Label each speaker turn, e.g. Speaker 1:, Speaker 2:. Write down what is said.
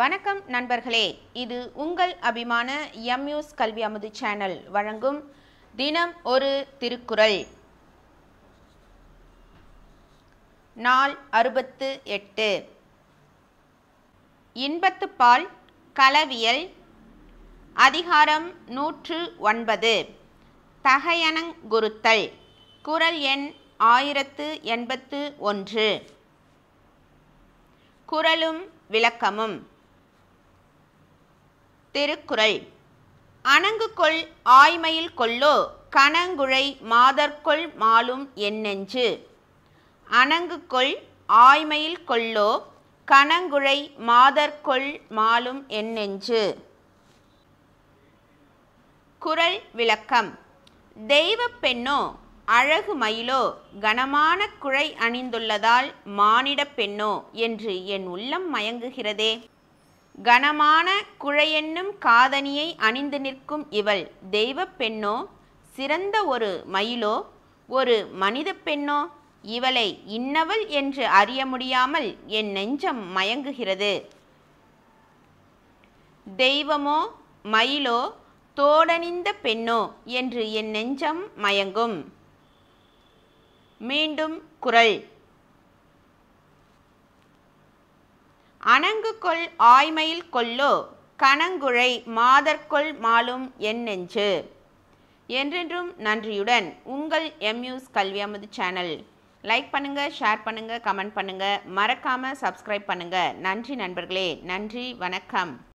Speaker 1: வணக்கம் நண்பர்களே இது உங்கள் அபிமான எம்யூஸ் கல்வி அமுது சேனல் வழங்கும் தினம் ஒரு திருக்குறள் நாள் அறுபத்து எட்டு இன்பத்துப்பால் கலவியல் அதிகாரம் நூற்று ஒன்பது தகையனங்குருத்தல் குரல் எண் ஆயிரத்து எண்பத்து ஒன்று குரலும் விளக்கமும் திருக்குறள் அணங்குகொள் ஆய்மையில் கொல்லோ கணங்குழை மாதற்கொள் மாலும் என்னெஞ்சு அணங்குகொள் ஆய்மையில் கொல்லோ கணங்குழை மாதற்கொள் மாலும் என்னெஞ்சு குரல் விளக்கம் தெய்வ பெண்ணோ அழகு மயிலோ கனமான குழை அணிந்துள்ளதால் மானிட பெண்ணோ என்று என் உள்ளம் மயங்குகிறதே கனமான குழையென்னும் காதணியை அணிந்து நிற்கும் இவள் தெய்வ பெண்ணோ சிறந்த ஒரு மயிலோ ஒரு மனித பெண்ணோ இவளை இன்னவள் என்று அறிய முடியாமல் என் நெஞ்சம் மயங்குகிறது தெய்வமோ மயிலோ தோடணிந்த பெண்ணோ என்று என் நெஞ்சம் மயங்கும் மீண்டும் குரல் அணங்கு கொள் ஆய்மையில் கொல்லோ கணங்குழை மாதற்கொள் மாலும் என் நெஞ்சு என்றென்றும் நன்றியுடன் உங்கள் எம்யூஸ் கல்வி அமுது சேனல் லைக் பண்ணுங்கள் ஷேர் பண்ணுங்கள் கமெண்ட் பண்ணுங்கள் மறக்காமல் சப்ஸ்கிரைப் பண்ணுங்கள் நன்றி நண்பர்களே நன்றி வணக்கம்